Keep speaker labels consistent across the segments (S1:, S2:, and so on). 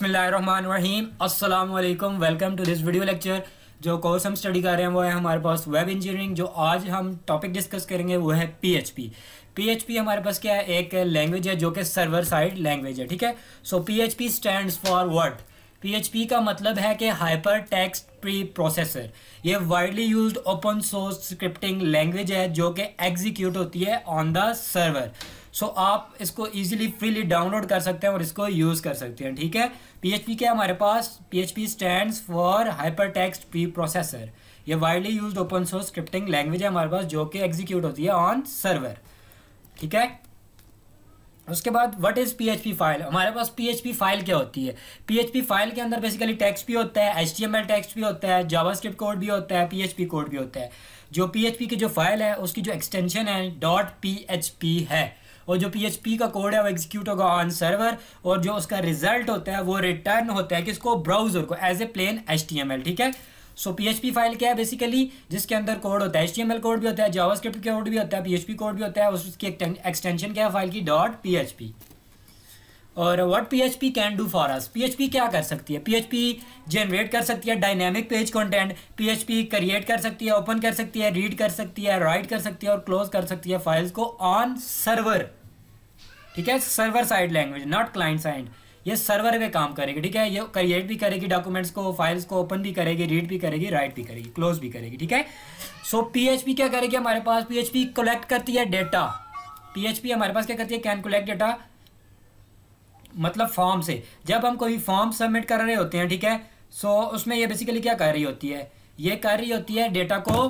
S1: बिसमीम असलकम welcome to this video lecture जो कोर्स हम स्टडी कर रहे हैं वो है हमारे पास वेब इंजीनियरिंग जो आज हम टॉपिक डिस्कस करेंगे वो है पीएचपी पीएचपी हमारे पास क्या है एक लैंग्वेज है जो कि सर्वर साइड लैंग्वेज है ठीक है so PHP stands for word PHP का मतलब है कि हाइपर टेक्स्ट प्री प्रोसेसर ये widely used open source scripting language है जो कि एग्जीक्यूट होती है on the server so so, आप इसको इजीली फ्रीली डाउनलोड कर सकते हैं और इसको यूज़ कर सकते हैं ठीक है पीएचपी क्या हमारे पास PHP stands for hyper text pre preprocessor ये widely use open source scripting language है हमारे पास जो कि एग्जीक्यूट होती है ऑन सर्वर ठीक है उसके बाद व्हाट इज़ पीएचपी फाइल हमारे पास पीएचपी फाइल क्या होती है पीएचपी फाइल के अंदर बेसिकली टेक्स्ट भी होता है एचटीएमएल टेक्स्ट भी होता है जावास्क्रिप्ट कोड भी होता है पीएचपी कोड भी होता है जो पीएचपी की जो फाइल है उसकी जो एक्सटेंशन है डॉट पी है और जो पी का कोड है वो एग्जीक्यूट होगा ऑन सर्वर और जो उसका रिजल्ट होता है वो रिटर्न होता है किसको ब्राउजर को एज ए प्लेन एच ठीक है सो पी फाइल क्या है बेसिकली जिसके अंदर कोड होता है एच कोड भी होता है जावास्क्रिप्ट कोड भी होता है पी कोड भी होता है उसकी एक्सटेंशन क्या है फाइल की डॉट पी और what PHP can do for us PHP क्या कर सकती है पीएचपी जनरेट कर सकती है dynamic page content PHP create कर सकती है ओपन कर सकती है रीड कर सकती है राइट कर सकती है और क्लोज कर सकती है फाइल्स को ऑन सर्वर ठीक है server side language not client side ये सर्वर पे काम करेगी ठीक है ये क्रिएट भी करेगी डॉक्यूमेंट्स को फाइल्स को ओपन भी करेगी रीड भी करेगी राइट भी करेगी क्लोज भी करेगी ठीक है सो पीएचपी क्या करेगी हमारे पास पीएचपी कलेक्ट करती है डेटा पीएचपी हमारे पास क्या करती है कैन कलेक्ट डेटा मतलब फॉर्म से जब हम कोई फॉर्म सबमिट कर रहे होते हैं ठीक है सो so, उसमें ये बेसिकली क्या कर रही होती है ये कर रही होती है डेटा को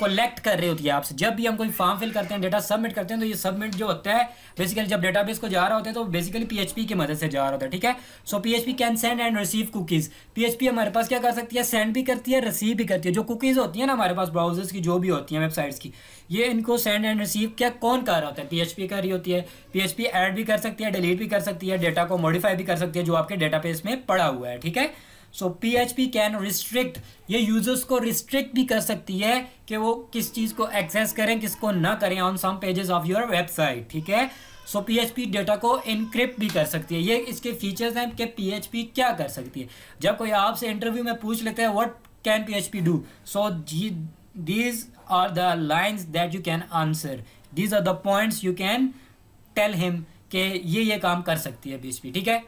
S1: कलेक्ट कर रही होती है आपसे जब भी हम कोई फॉर्म फिल करते हैं डेटा सबमिट करते हैं तो ये सबमिट जो होता है बेसिकली जब डेटाबेस को जा रहा होता है तो बेसिकली पीएचपी की मदद से जा रहा होता है ठीक है so PHP can send and receive cookies PHP हमारे पास क्या कर सकती है सेंड भी करती है रिसीव भी करती है जो कुकीज़ होती है ना हमारे पास ब्राउजर्स की जो भी होती है वेबसाइट्स की ये इनको सेंड एंड रिसीव क्या कौन कर रहा होता है पी कर रही होती है पी ऐड भी कर सकती है डिलीट भी कर सकती है डेटा को मॉडिफाई भी कर सकती है जो आपके बेस में पड़ा हुआ है ठीक है so P H P can restrict ये यूजर्स को रिस्ट्रिक्ट भी कर सकती है कि वो किस चीज़ को एक्सेस करें किसको ना करें on some pages of your website ठीक है so P H P data को इनक्रिप्ट भी कर सकती है ये इसके फीचर्स हैं कि पी एच पी क्या कर सकती है जब कोई आपसे इंटरव्यू में पूछ लेते हैं what can P H P do so these are the lines that you can answer these are the points you can tell him कि ये ये काम कर सकती है पी एच पी ठीक है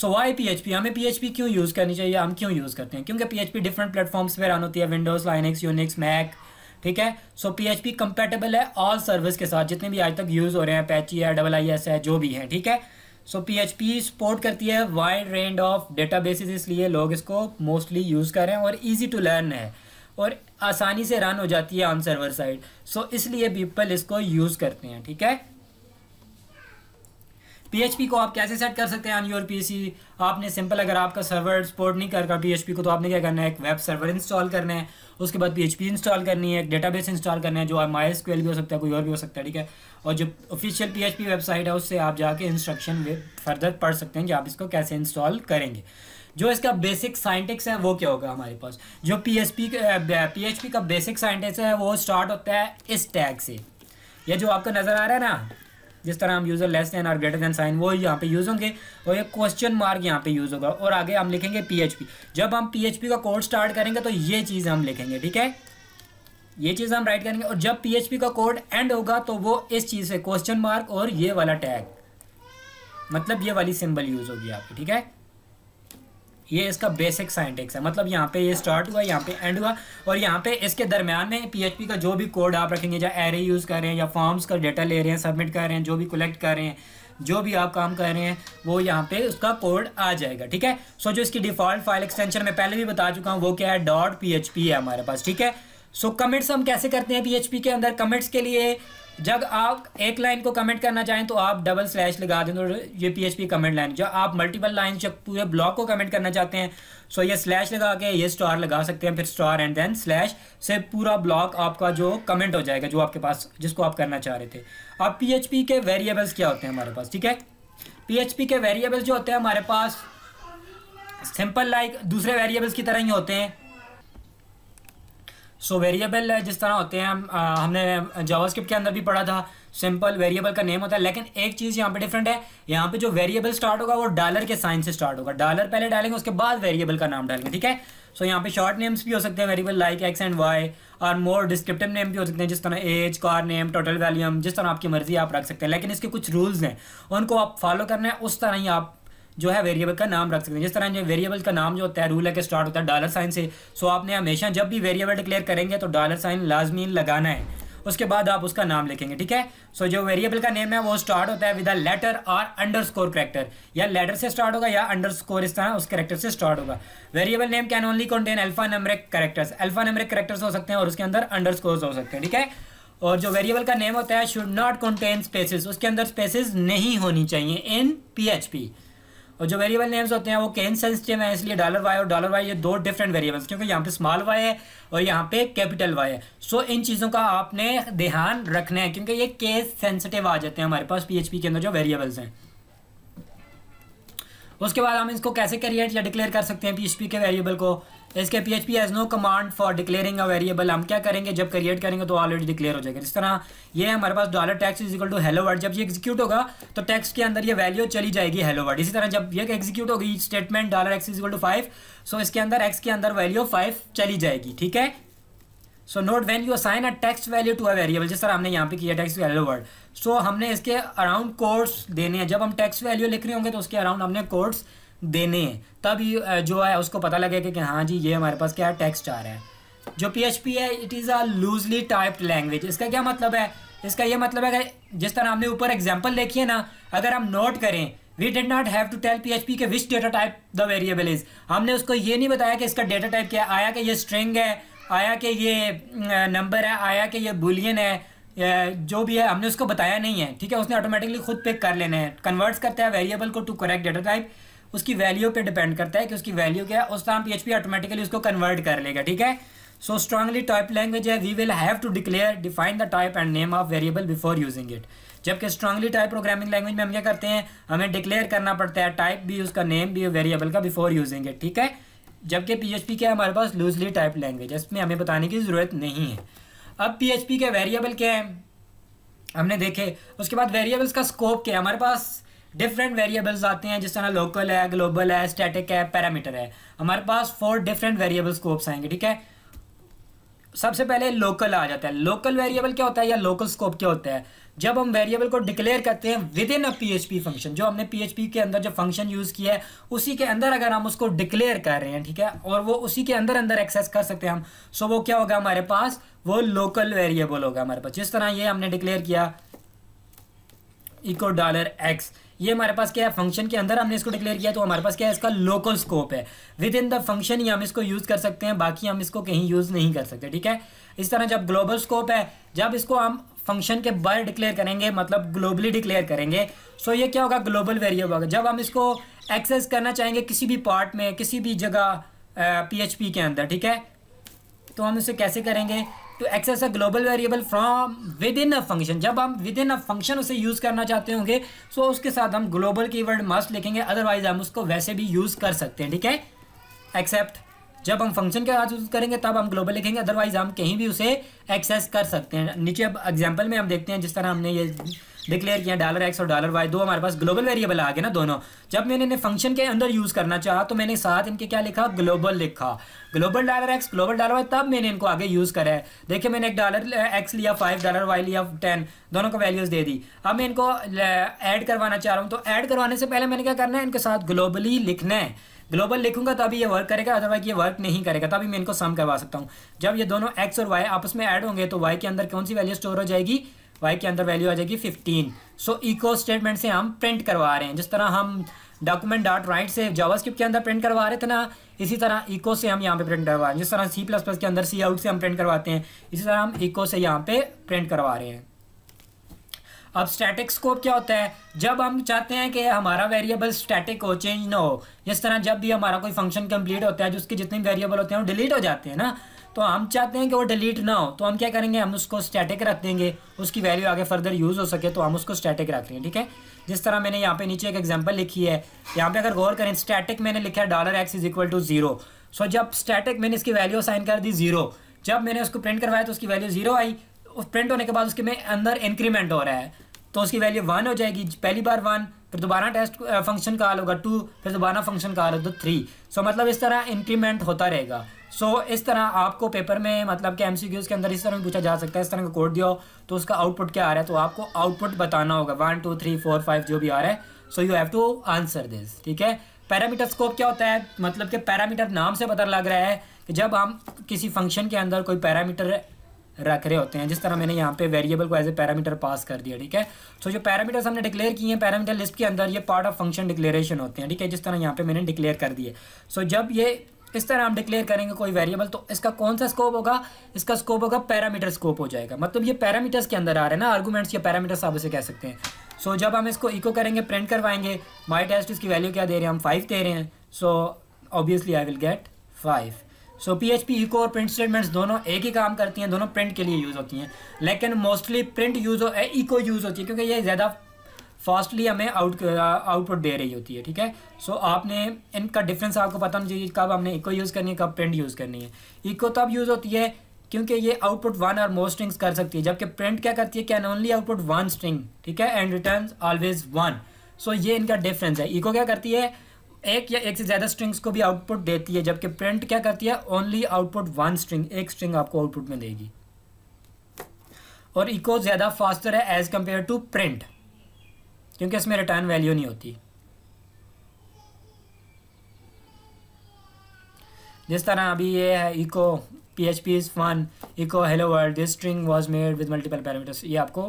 S1: सो वाई पी हमें पी क्यों यूज़ करनी चाहिए हम क्यों यूज़ करते हैं क्योंकि पी डिफरेंट प्लेटफॉर्म्स पे रन होती है विंडोज़ लाइनिक्स यूनिक्स मैक ठीक है सो पी एच कंपेटेबल है ऑल सर्विस के साथ जितने भी आज तक यूज़ हो रहे हैं पैची है डबल आई एस है जो भी है ठीक है so P H P support करती है wide range of databases इसलिए लोग इसको मोस्टली यूज़ कर रहे हैं और ईजी टू लर्न है और आसानी से रन हो जाती है ऑन सर्वर साइड सो इसलिए पीपल इसको यूज़ करते हैं ठीक है PHP को आप कैसे सेट कर सकते हैं ऑन योर PC आपने सिंपल अगर आपका सर्वर सपोर्ट नहीं कर रहा PHP को तो आपने क्या करना है एक वेब सर्वर इंस्टॉल करना है उसके बाद PHP इंस्टॉल करनी है एक डेटाबेस इंस्टॉल करना है जो एम आई भी हो सकता है कोई और भी हो सकता है ठीक है और जो ऑफिशियल PHP वेबसाइट है उससे आप जाके इंस्ट्रक्शन फर्दर पढ़ सकते हैं कि आप इसको कैसे इंस्टॉल करेंगे जो इसका बेसिक साइंटिक्स है वो क्या होगा हमारे पास जो पी एच पी पी का बेसिक साइंटिक्स है वो स्टार्ट होता है इस टैग से ये जो आपको नज़र आ रहा है ना जिस तरह हम यूज़र लेस देन और ग्रेटर देन साइन वो यहाँ पे यूज़ होंगे और ये क्वेश्चन मार्क यहाँ पे यूज़ होगा और आगे हम लिखेंगे पीएचपी जब हम पी का कोड स्टार्ट करेंगे तो ये चीज़ हम लिखेंगे ठीक है ये चीज़ हम राइट करेंगे और जब पीएचपी का कोड एंड होगा तो वो इस चीज़ से क्वेश्चन मार्क और ये वाला टैग मतलब ये वाली सिंबल यूज़ होगी आपकी ठीक है ये इसका बेसिक साइंटिक्स है मतलब यहाँ पे ये स्टार्ट हुआ यहाँ पे एंड हुआ और यहाँ पे इसके दरमियान में पीएचपी का जो भी कोड आप रखेंगे या एरे यूज़ कर रहे हैं या फॉर्म्स का डेटा ले रहे हैं सबमिट कर रहे हैं जो भी कलेक्ट कर रहे हैं जो भी आप काम कर रहे हैं वो यहाँ पे उसका कोड आ जाएगा ठीक है सो जो इसकी डिफॉल्ट फाइल एक्सटेंशन मैं पहले भी बता चुका हूँ वो क्या है डॉट पी है हमारे पास ठीक है सो so, कमिट्स हम कैसे करते हैं पी के अंदर कमिट्स के लिए जब आप एक लाइन को कमेंट करना चाहें तो आप डबल स्लैश लगा दें और ये पी कमेंट लाइन जब आप मल्टीपल लाइन जब पूरे ब्लॉक को कमेंट करना चाहते हैं सो ये स्लैश लगा के ये स्टार लगा सकते हैं फिर स्टार एंड देन स्लैश से पूरा ब्लॉक आपका जो कमेंट हो जाएगा जो आपके पास जिसको आप करना चाह रहे थे अब पी के वेरिएबल्स क्या होते हैं हमारे पास ठीक है पी के वेरिएबल्स जो होते हैं हमारे पास सिंपल लाइक like, दूसरे वेरिएबल्स की तरह ही होते हैं सो so, वेरिएबल uh, जिस तरह होते हैं uh, हमने जावास्क्रिप्ट uh, के अंदर भी पढ़ा था सिंपल वेरिएबल का नेम होता है लेकिन एक चीज़ यहाँ पे डिफरेंट है यहाँ पे जो वेरिएबल स्टार्ट होगा वो डॉलर के साइन से स्टार्ट होगा डॉलर पहले डालेंगे उसके बाद वेरिएबल का नाम डालेंगे ठीक है सो so, यहाँ पे शॉर्ट नेम्स भी हो सकते हैं variable like X and Y और मोर डिस्क्रिप्टिव नेम भी हो सकते हैं जिस तरह as car name total volume जिस तरह आपकी मर्जी आप रख सकते हैं लेकिन इसके कुछ रूल्स हैं उनको आप फॉलो करना है उस तरह ही आप जो है वेरिएबल का नाम रख सकते हैं जिस तरह जो वेरिएबल का नाम जो होता है रूल है कि स्टार्ट होता है डॉलर साइन से सो आपने हमेशा जब भी वेरिएबल डिक्लेयर करेंगे तो डॉलर साइन लाजमी लगाना है उसके बाद आप उसका नाम लिखेंगे ठीक है सो so, जो वेरिएबल का नेम है वो स्टार्ट होता है विद अ लेटर और अंडर स्कोर करेक्टर या लेटर से स्टार्ट होगा या अंडर स्कोर इस तरह उस करेक्टर से स्टार्ट होगा variable name can only contain alphanumeric characters alphanumeric characters हो सकते हैं और उसके अंदर अंडर हो सकते हैं ठीक है और जो वेरिएबल का नेम होता है शुड नॉट कॉन्टेन स्पेसिस उसके अंदर स्पेसिस नहीं होनी चाहिए इन पी और जो वेरिएबल नेम्स होते हैं वो कैन सेंसिटिव है इसलिए डॉलर वाई और डॉलर वाई ये दो डिफरेंट वेरिएबल्स क्योंकि यहाँ पे स्मॉल वाई है और यहाँ पे कैपिटल वाई है सो इन चीज़ों का आपने ध्यान रखना है क्योंकि ये केस सेंसिटिव आ जाते हैं हमारे पास पीएचपी के अंदर जो वेरिएबल्स हैं उसके बाद हम इसको कैसे क्रिएट या डिक्लेयर कर सकते हैं पी के वेरिएबल को इसके P H P has no command for declaring a variable हम क्या करेंगे जब क्रिएट करेंगे तो ऑलरेडी डिक्लेयर हो जाएगा इस तरह ये हमारे पास dollar text is equal to hello world जब ये एग्जीक्यूट होगा तो टैक्स के अंदर ये वैल्यू चली जाएगी हेलो वर्ड इसी तरह जब ये एग्जीक्यूट होगी statement dollar X is equal to five so इसके अंदर एक्स के अंदर वैल्यू फाइव चली जाएगी ठीक है so note when you assign a text value to a variable जिस तरह हमने यहाँ पे किया text hello world so so, हमने इसके अराउंड कोर्स देने हैं जब हम टैक्स वैल्यू लिख रहे होंगे तो उसके अराउंड हमने कोर्स देने हैं तब जो है उसको पता लगेगा कि हाँ जी ये हमारे पास क्या है टैक्स चाह रहा है जो पी है it is a loosely typed language इसका क्या मतलब है इसका ये मतलब है कि जिस तरह हमने ऊपर एग्जाम्पल देखी है ना अगर हम नोट करें we did not have to tell P के which data type the variable is हमने उसको ये नहीं बताया कि इसका डेटा टाइप क्या आया कि ये स्ट्रिंग है आया कि ये नंबर है आया कि ये बुलियन है जो भी है हमने उसको बताया नहीं है ठीक है उसने ऑटोमेटिकली खुद पिक कर लेने हैं कन्वर्ट्स करता है वेरिएबल को टू करेक्ट डेटा टाइप उसकी वैल्यू पे डिपेंड करता है कि उसकी वैल्यू क्या है उस टाइम पी ऑटोमेटिकली उसको कन्वर्ट कर लेगा ठीक है सो स्ट्रांगली टाइप लैंग्वेज है we will have to declare define the type and name of variable before using it जबकि स्ट्रांगली टाइप प्रोग्रामिंग लैंग्वेज में हम क्या करते हैं हमें डिक्लेयर करना पड़ता है टाइप भी उसका नेम भी वेरिएबल का बिफोर यूजिंग इट ठीक है जबकि पी क्या है हमारे पास लूजली टाइप लैंग्वेज है इसमें हमें बताने की ज़रूरत नहीं है अब PHP के वेरिएबल क्या हैं हमने देखे उसके बाद वेरिएबल्स का स्कोप क्या है हमारे पास डिफरेंट वेरिएबल्स आते हैं जिस तरह लोकल है ग्लोबल है स्टैटिक है पैरामीटर है हमारे पास फोर डिफरेंट वेरिएबल स्कोप्स आएंगे ठीक है सबसे पहले लोकल आ जाता है लोकल वेरिएबल क्या होता है या लोकल स्कोप क्या होता है जब हम वेरिएबल को डिक्लेयर करते हैं within a P function जो हमने पी के अंदर जो फंक्शन यूज़ किया है उसी के अंदर अगर हम उसको डिक्लेयर कर रहे हैं ठीक है और वो उसी के अंदर अंदर एक्सेस कर सकते हैं हम सो वो क्या होगा हमारे पास वो लोकल वेरिएबल होगा हमारे पास जिस तरह ये हमने डिक्लेयर किया इको डॉलर एक्स ये हमारे पास क्या है फंक्शन के अंदर हमने इसको डिक्लेयर किया तो हमारे पास क्या है इसका लोकल स्कोप है विद इन द फंक्शन ही हम इसको यूज़ कर सकते हैं बाकी हम इसको कहीं यूज़ नहीं कर सकते ठीक है इस तरह जब ग्लोबल स्कोप है जब इसको हम फंक्शन के बाहर डिक्लेयर करेंगे मतलब ग्लोबली डिक्लेयर करेंगे सो ये क्या होगा ग्लोबल वेरिएबल होगा जब हम इसको एक्सेस करना चाहेंगे किसी भी पार्ट में किसी भी जगह पी के अंदर ठीक है तो हम इसे कैसे करेंगे to access a global variable from within a function जब हम विद इन अ फंक्शन उसे यूज़ करना चाहते होंगे सो so उसके साथ हम ग्लोबल की वर्ड मस्ट लिखेंगे अदरवाइज हम उसको वैसे भी यूज़ कर सकते हैं ठीक है एक्सेप्ट जब हम फंक्शन के साथ यूज़ करेंगे तब हम ग्लोबल लिखेंगे अदरवाइज हम कहीं भी उसे एक्सेस कर सकते हैं नीचे अब एग्जाम्पल में हम देखते हैं जिस तरह हमने ये डिक्लेयर किया डॉलर एक्स और डॉलर वाई दो हमारे पास ग्लोबल वेरिएबल आ गए ना दोनों जब मैंने इन्हें फंक्शन के अंदर यूज़ करना चाहा तो मैंने साथ इनके क्या लिखा ग्लोबल लिखा global dollar X global dollar Y तब मैंने इनको आगे यूज़ करा है देखिए मैंने एक डॉलर एक्स लिया फाइव डॉलर वाई लिया टेन दोनों को वैल्यूज़ दे दी अब मैं इनको ऐड करवाना चाह रहा हूँ तो ऐड करवाने से पहले मैंने क्या करना है इनके साथ ग्लोबली लिखना है ग्लोबल लिखूंगा तभी ये वर्क करेगा अदरवाइज ये वर्क नहीं करेगा तभी मैं इनको सम करवा सकता हूँ जब ये दोनों एक्स और वाई आपस में ऐड होंगे तो वाई के अंदर कौन सी वैल्यू स्टोर हो जाएगी वाई के अंदर वैल्यू आ जाएगी फिफ्टीन सो इको स्टेटमेंट से हम प्रिंट करवा रहे हैं जिस तरह हम डॉक्यूमेंट डॉट राइट से जावास्क्रिप्ट के अंदर प्रिंट करवा रहे थे ना इसी तरह इको से हम यहाँ पे प्रिंट करवा रहे हैं जिस तरह सी प्लस प्लस के अंदर सी आउट से हम प्रिंट करवाते हैं इसी तरह हम इको से यहाँ पे प्रिंट करवा रहे हैं अब स्टैटिक स्कोप क्या होता है जब हम चाहते हैं कि हमारा वेरिएबल स्टैटिक हो चेंज ना हो जिस तरह जब भी हमारा कोई फंक्शन कंप्लीट होता है जो उसके जितने वेरिएबल होते हैं वो डिलीट हो जाते हैं ना तो हम चाहते हैं कि वो डिलीट ना हो तो हम क्या करेंगे हम उसको स्टैटिक रख देंगे उसकी वैल्यू आगे फर्दर यूज़ हो सके तो हम उसको स्टैटिक रख रहे हैं ठीक है जिस तरह मैंने यहाँ पे नीचे एक एग्जांपल लिखी है यहाँ पे अगर गौर करें स्टैटिक मैंने लिखा है dollar X is equal to zero so जब स्टैटिक मैंने इसकी वैल्यू साइन कर दी जीरो जब मैंने उसको प्रिंट करवाया तो उसकी वैल्यू जीरो आई प्रिंट होने के बाद उसके में अंदर इंक्रीमेंट हो रहा है तो उसकी वैल्यू वन हो जाएगी पहली बार वन फिर दोबारा टेस्ट फंक्शन का हाल होगा टू फिर दोबारा फंक्शन का हाल होगा थ्री सो मतलब इस तरह इंक्रीमेंट होता रहेगा सो so, इस तरह आपको पेपर में मतलब कि एम के अंदर इस तरह पूछा जा सकता है इस तरह का कोड दिया तो उसका आउटपुट क्या आ रहा है तो आपको आउटपुट बताना होगा one two three four five जो भी आ रहा है so you have to answer this ठीक है पैरामीटर स्कोप क्या होता है मतलब कि पैरामीटर नाम से पता लग रहा है कि जब हम किसी फंक्शन के अंदर कोई पैरामीटर रख रहे होते हैं जिस तरह मैंने यहाँ पे वेरिएबल को एज ए पैरामीटर पास कर दिया ठीक है सो so, जो पैरामीटर्स हमने डिक्लेयर किए हैं पैरामीटर लिस्ट के अंदर ये पार्ट ऑफ फंक्शन डिक्लेरेशन होते हैं ठीक है जिस तरह यहाँ पे मैंने डिक्लेयर कर दिए सो so, जब ये इस तरह हम डिक्लेयर करेंगे कोई वेरिएबल तो इसका कौन सा स्कोप होगा इसका स्कोप होगा पैरामीटर स्कोप हो जाएगा मतलब ये पैरामीटर्स के अंदर आ रहे हैं ना आर्गूमेंट्स या पैरामीटर्स आप इसे कह सकते हैं सो so, जब हम इसको इको करेंगे प्रिंट करवाएंगे माई टेस्ट इसकी वैल्यू क्या दे रहे हैं हम फाइव दे रहे हैं so obviously I will get five so P H P echo और प्रिंट स्टेटमेंट्स दोनों एक ही काम करती हैं दोनों प्रिंट के लिए यूज़ होती हैं लेकिन मोस्टली प्रिंट यूज़ हो इको यूज़ होती है क्योंकि ये ज़्यादा फास्टली हमें आउट आउटपुट uh, दे रही होती है ठीक है सो so, आपने इनका डिफरेंस आपको पता होना चाहिए कब हमने इको यूज़ करनी है कब प्रिंट यूज़ करनी है इको तब यूज़ होती है क्योंकि ये आउटपुट वन और मोर स्ट्रिंग्स कर सकती है जबकि प्रिंट क्या करती है can only output one string ठीक है and return always one so ये इनका डिफरेंस है इको क्या करती है एक या एक से ज़्यादा स्ट्रिंग्स को भी आउटपुट देती है जबकि प्रिंट क्या करती है ओनली आउटपुट वन स्ट्रिंग एक स्ट्रिंग आपको आउटपुट में देगी और इको ज़्यादा फास्टर है एज़ कम्पेयर टू प्रिंट क्योंकि इसमें रिटर्न वैल्यू नहीं होती जिस तरह अभी ये है echo P H P is fun echo hello world this string was made with multiple parameters ये आपको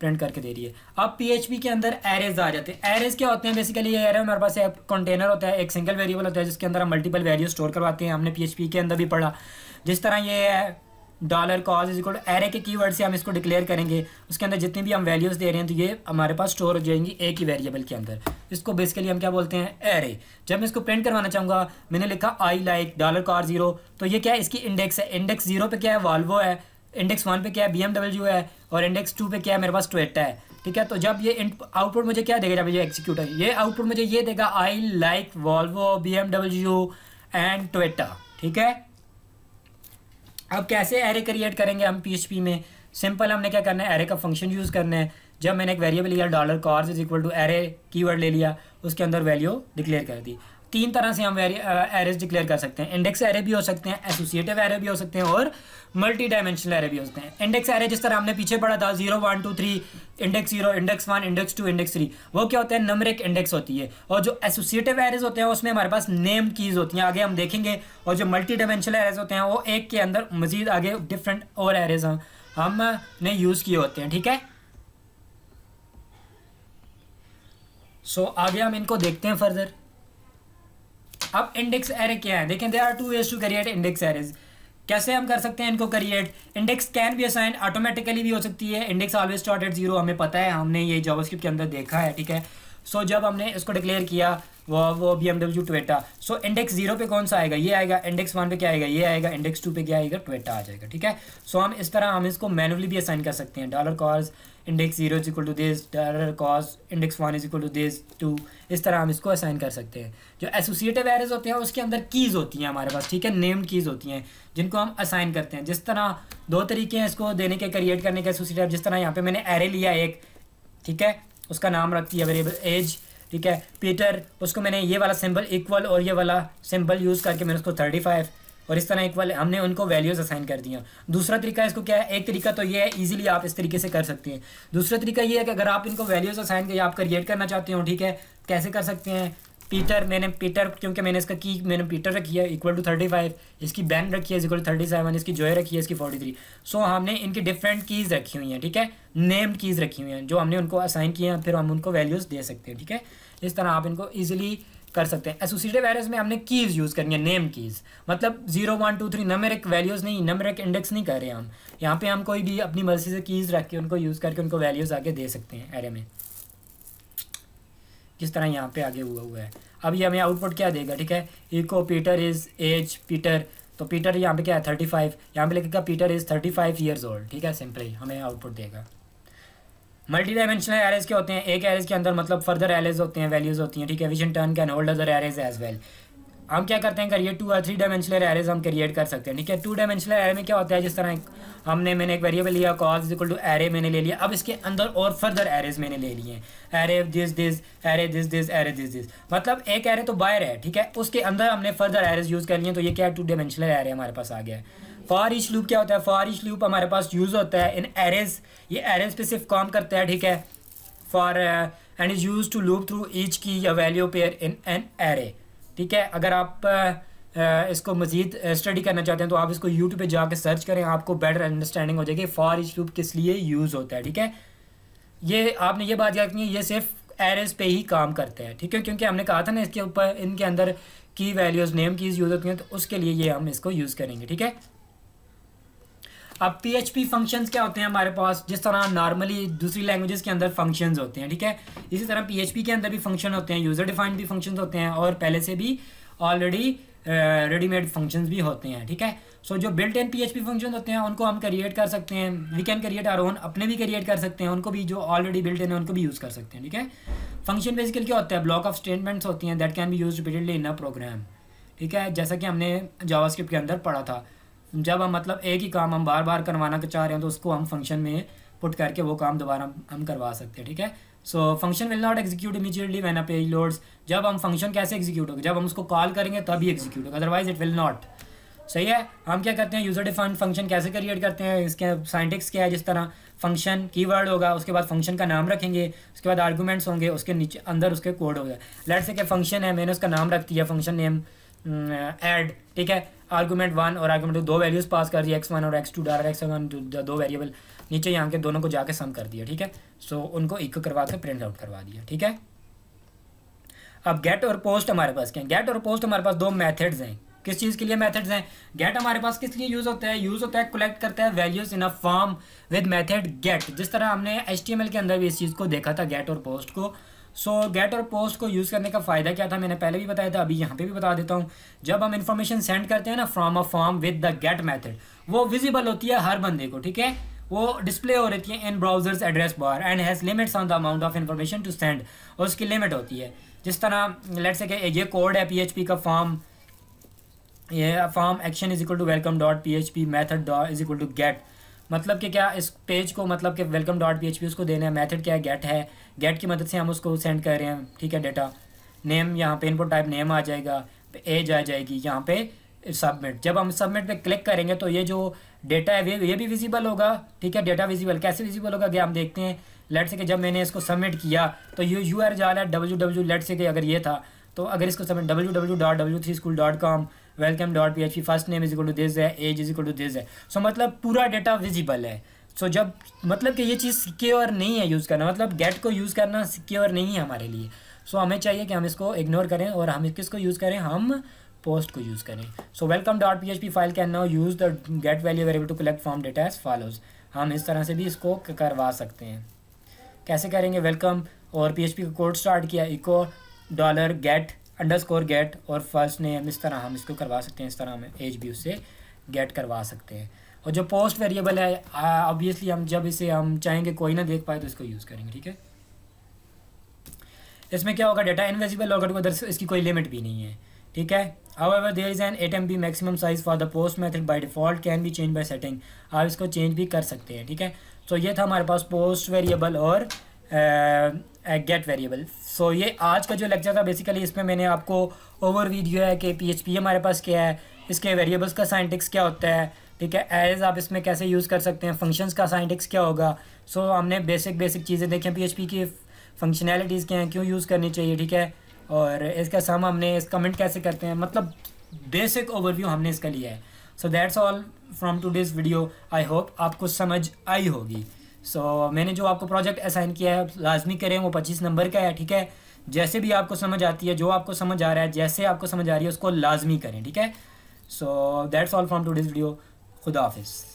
S1: प्रिंट करके दे रही है अब पी के अंदर एरेज आ जाते हैं एरेज क्या होते हैं बेसिकली एरे हमारे पास एक कंटेनर होता है एक सिंगल वेरिएबल होता है जिसके अंदर हम मल्टीपल वैल्यू स्टोर करवाते हैं हमने पी के अंदर भी पढ़ा जिस तरह ये dollar cars is equal array के कीवर्ड से हम इसको डिक्लेयर करेंगे उसके अंदर जितनी भी हम वैल्यूज़ दे रहे हैं तो ये हमारे पास स्टोर हो जाएंगी एक ही वेरिएबल के अंदर इसको बेसिकली हम क्या बोलते हैं एरे जब मैं इसको प्रिंट करवाना चाहूँगा मैंने लिखा I like dollar car zero तो ये क्या है इसकी इंडेक्स है इंडेक्स जीरो पे क्या है वॉल्वो है इंडेक्स वन पे क्या है बी है और इंडेक्स टू पे क्या है मेरे पास ट्वेटा है ठीक है तो जब ये आउटपुट मुझे क्या देगा जब ये एक्सिक्यूट है ये आउटपुट मुझे ये देगा I like Volvo B and Toyota ठीक है अब कैसे एरे क्रिएट करेंगे हम पी में सिंपल हमने क्या करना है एरे का फंक्शन यूज़ करना है जब मैंने एक वेरिएबल लिया dollar cars is equal to array keyword ले लिया उसके अंदर वैल्यू डिक्लेयर कर दी तीन तरह से हम एरेज डिक्लेयर कर सकते हैं इंडेक्स एरे भी हो सकते हैं एसोसिएटिव एरे भी हो सकते हैं और मल्टी डायमेंशनल एरे भी हो सकते हैं इंडेक्स एरे जिस तरह हमने पीछे पढ़ा था zero one two three index zero index one index two index three वो क्या हैं नंबर एक इंडेक्स होती है और जो एसोसिएटिव एरेज होते हैं उसमें हमारे पास नेम कीज होती हैं आगे हम देखेंगे और जो मल्टी डायमेंशनल एरेज होते हैं वो एक के अंदर मजीद आगे डिफरेंट और एरेज हमने यूज़ किए होते हैं ठीक है सो so, आगे हम इनको देखते हैं फर्दर अब इंडेक्स एरे क्या है देखें there are two ways to create index arrays कैसे हम कर सकते हैं इनको करिएट इंडेक्स कैन भी असाइन ऑटोमेटिकली भी हो सकती है index always start at zero हमें पता है हमने ये जावास्क्रिप्ट के अंदर देखा है ठीक है सो so, जब हमने इसको डिक्लेयर किया वो वो BMW Toyota so index zero पे कौन सा आएगा ये आएगा इंडेक्स वन पे क्या आएगा ये आएगा इंडेक्स टू पे क्या आएगा ट्वेटा आ जाएगा ठीक है सो so, हम इस तरह हम इसको मैनुअली भी असाइन कर सकते हैं dollar cars index zero is equal to this dollar cars index one is equal to this two इस तरह हम इसको असाइन कर सकते हैं जो एसोसिएटिव एरेज होते हैं उसके अंदर कीज़ होती हैं हमारे पास ठीक है नेम्ड कीज़ होती हैं जिनको हम असाइन करते हैं जिस तरह दो तरीके हैं इसको देने के क्रिएट करने के एसोसिएटिव जिस तरह यहाँ पे मैंने एरे लिया एक ठीक है उसका नाम रखती है वेरिएबल एज ठीक है पीटर उसको मैंने ये वाला सिंबल इक्वल और ये वाला सिंबल यूज़ करके मैंने उसको थर्टी फाइव और इस तरह इक्वल हमने उनको वैल्यूज असाइन कर दिया दूसरा तरीका इसको क्या है एक तरीका तो ये है इजीली आप इस तरीके से कर सकते हैं दूसरा तरीका ये है कि अगर आप इनको वैल्यूज असाइन आप क्रिएट करना चाहते हो ठीक है कैसे कर सकते हैं पीटर मैंने पीटर क्योंकि मैंने इसका की मैंने पीटर रखी है इक्वल टू थर्टी फाइव इसकी बैन रखी है इक्वल टू थर्टी सेवन इसकी जोए रखी है इसकी फोर्टी थ्री सो हमने इनकी डिफरेंट कीज़ रखी हुई हैं ठीक है नेम्ड कीज़ रखी हुई हैं जो हमने उनको असाइन किए हैं फिर हम उनको वैल्यूज़ दे सकते हैं ठीक है इस तरह आप इनको ईजिली कर सकते हैं एसोसिएटिव एरर्स में हमने कीज़ यूज़ करनी है नेम कीज़ मतलब जीरो वन टू थ्री एक वैल्यूज़ नहीं एक इंडेक्स नहीं कर रहे हम यहाँ पे हम कोई भी अपनी मर्जी से कीज़ रख के उनको यूज़ करके उनको वैल्यूज़ आके दे सकते हैं एरे में जिस तरह यहाँ पे आगे हुआ हुआ है अब ये हमें आउटपुट क्या देगा ठीक है echo Peter is age Peter तो पीटर यहाँ पे क्या है थर्टी फाइव यहाँ पे लिखेगा Peter is thirty five years old ठीक है सिंपली हमें आउटपुट देगा मल्टी डायमेंशनल एरेज क्या होते हैं एक एरेज के अंदर मतलब फर्दर एरेज होते हैं वैल्यूज़ होती हैं ठीक है which in turn can hold other arrays as well हम क्या करते हैं करिए टू और थ्री डायमेंशनल एरेज हम क्रिएट कर सकते हैं ठीक है टू डायमेंशनल एरे में क्या होता है जिस तरह हमने मैंने एक वेरिएबल लिया कॉज इक्वल टू एरे मैंने ले लिया अब इसके अंदर और फर्दर एरेज मैंने ले लिए हैं array this this array this this array this this मतलब एक एरे तो बाहर है ठीक है उसके अंदर हमने फर्दर एरेज यूज़ कर लिए तो ये क्या है टू डायमेंशनल एरे हमारे पास आ गया है फॉर इच लूप क्या होता है फॉर इच लूप हमारे पास यूज़ होता है इन एरेज ये एरेज पे सिर्फ काम करता है ठीक है for and is use to loop through each key या value pair in an array ठीक है अगर आप इसको मज़ीद स्टडी करना चाहते हैं तो आप इसको यूट्यूब पे जाकर सर्च करें आपको बेटर अंडरस्टैंडिंग हो जाएगी फॉर इच लूप किस लिए यूज़ होता है ठीक है ये आपने ये बात याद की ये सिर्फ एरेज पे ही काम करते हैं ठीक है क्योंकि हमने कहा था ना इसके ऊपर इनके अंदर की वैल्यूज़ नेम कीज़ यूज़ होती हैं तो उसके लिए ये हम इसको यूज़ करेंगे ठीक है अब पी एच पी फंक्शन क्या होते हैं हमारे पास जिस तरह नॉर्मली दूसरी लैंग्वेजेस के अंदर फंक्शन होते हैं ठीक है इसी तरह पी एच पी के अंदर भी फंक्शन होते हैं यूज़र डिफाइंड भी फंक्शन होते हैं और पहले से भी ऑलरेडी रेडीमेड फंक्शन भी होते हैं ठीक है सो so, जो built in P H P function होते हैं उनको हम क्रिएट कर सकते हैं we can create our own अपने भी क्रिएट कर सकते हैं उनको भी जो ऑलरेडी बिल्ट इन है उनको भी यूज़ कर सकते हैं ठीक है फंक्शन बेसिकली क्या होता है ब्लॉक ऑफ स्टेटमेंट्स होती हैं that can be use repeatedly in a program ठीक है जैसा कि हमने जावास्क्रिप्ट के अंदर पढ़ा था जब हम मतलब एक ही काम हम बार बार करवाना चाह रहे हैं तो उसको हम फंक्शन में पुट करके वो काम दोबारा हम करवा सकते हैं ठीक है so function will not execute immediately when a page loads जब हम फंक्शन कैसे एग्जीक्यूट होगा जब हम उसको कॉल करेंगे तभी एग्जीक्यूट होगा अदरवाइज इट विल नॉट सही है हम क्या करते हैं यूज़र डिफाइंड फंक्शन कैसे क्रिएट करते हैं इसके साइंटिक्स क्या है जिस तरह फंक्शन कीवर्ड होगा उसके बाद फंक्शन का नाम रखेंगे उसके बाद आर्गूमेंट्स होंगे उसके नीचे अंदर उसके कोड होगा लेट से कि फंक्शन है मैंने उसका नाम रख दिया फंक्शन नेम एड अं, ठीक है आर्गूमेंट वन और आर्गूमेंट टू दो वैल्यूज़ पास कर दिए एक्स वन और एक्स टू डाल एक्स वन दो वेरिएबल नीचे यहाँ के दोनों को जाके सम कर दिया ठीक है सो so, उनको इक्व करवा के प्रिंट आउट करवा दिया ठीक है अब गेट और पोस्ट हमारे पास क्या गेट और पोस्ट हमारे पास दो मैथड्स हैं किस चीज़ के लिए मेथड्स हैं गेट हमारे पास किस लिए यूज़ होता है यूज़ होता है कलेक्ट करता है values in a form with method get जिस तरह हमने एच के अंदर भी इस चीज़ को देखा था गेट और पोस्ट को सो so, गेट और पोस्ट को यूज़ करने का फ़ायदा क्या था मैंने पहले भी बताया था अभी यहाँ पे भी बता देता हूँ जब हम इन्फॉर्मेशन सेंड करते हैं ना from a form with the get method वो विजिबल होती है हर बंदे को ठीक है वो डिस्प्ले हो रही है in browsers address bar and has limits on the amount of information to send और उसकी लिमिट होती है जिस तरह लेट से ये कोड है पी का फॉर्म ये form action is equal to welcome dot P H P method डॉ इज इक्वल टू गेट मतलब कि क्या इस पेज को मतलब कि welcome dot P H P उसको देना है मैथड क्या है गेट है गेट की मदद से हम उसको सेंड कर रहे हैं ठीक है डेटा नेम यहाँ पे इनपुट टाइप नेम आ जाएगा एज आ जाएगी यहाँ पे सबमिट जब हम सबमिट पे क्लिक करेंगे तो ये जो डेटा है ये भी विजिबल होगा ठीक है डेटा विजिबल कैसे विजिबल होगा क्या हम देखते हैं लेट से कि जब मैंने इसको सबमिट किया तो यू यू आर जा रहा है डब्ल्यू डब्ल्यू लेट से कि अगर ये था तो अगर इसको submit W W dot W three school dot com welcome dot P H P first name is equal to this है age is equal to this है सो so, मतलब पूरा डेटा विजिबल है सो so, जब मतलब कि ये चीज़ secure नहीं है यूज़ करना मतलब गेट को यूज़ करना सिक्योर नहीं है हमारे लिए सो so, हमें चाहिए कि हम इसको इग्नोर करें और हम किसको यूज़ करें हम पोस्ट को यूज़ करें so welcome dot P H P file can now use the get value variable to collect form data as follows हम इस तरह से भी इसको करवा सकते हैं कैसे करेंगे वेलकम और पी एच पी का कोड स्टार्ट किया echo dollar get underscore get और फर्स्ट नेम इस तरह हम इसको करवा सकते हैं इस तरह हम एज भी उससे गेट करवा सकते हैं और जो पोस्ट वेरिएबल है ऑब्वियसली हम जब इसे हम चाहेंगे कोई ना देख पाए तो इसको यूज़ करेंगे ठीक है इसमें क्या होगा डेटा इनविजिबल होगा तो इसकी कोई लिमिट भी नहीं है ठीक है however there is an eight M B maximum size for the post method by default can be change by setting आप इसको चेंज भी कर सकते हैं ठीक है सो तो so, ये था हमारे पास पोस्ट वेरिएबल और गेट वेरिएबल सो so, ये आज का जो लेक्चर था बेसिकली इसमें मैंने आपको ओवर वीडियो है कि पी हमारे पास क्या है इसके वेरिएबल्स का साइंटिक्स क्या होता है ठीक है एज आप इसमें कैसे यूज़ कर सकते हैं फंक्शंस का साइंटिक्स क्या होगा सो so, हमने बेसिक बेसिक चीज़ें देखी हैं पी की फंक्शनैलिटीज़ क्या हैं क्यों यूज़ करनी चाहिए ठीक है और इसका सम हमने इस कमेंट कैसे करते हैं मतलब बेसिक ओवरव्यू हमने इसका लिया है so that's all from to this video I hope आपको समझ आई होगी सो so, मैंने जो आपको प्रोजेक्ट असाइन किया है लाजमी करें वो पच्चीस नंबर का है ठीक है जैसे भी आपको समझ आती है जो आपको समझ आ रहा है जैसे आपको समझ आ रही है उसको लाजमी करें ठीक है so that's all from today's video खुदा हाफिज़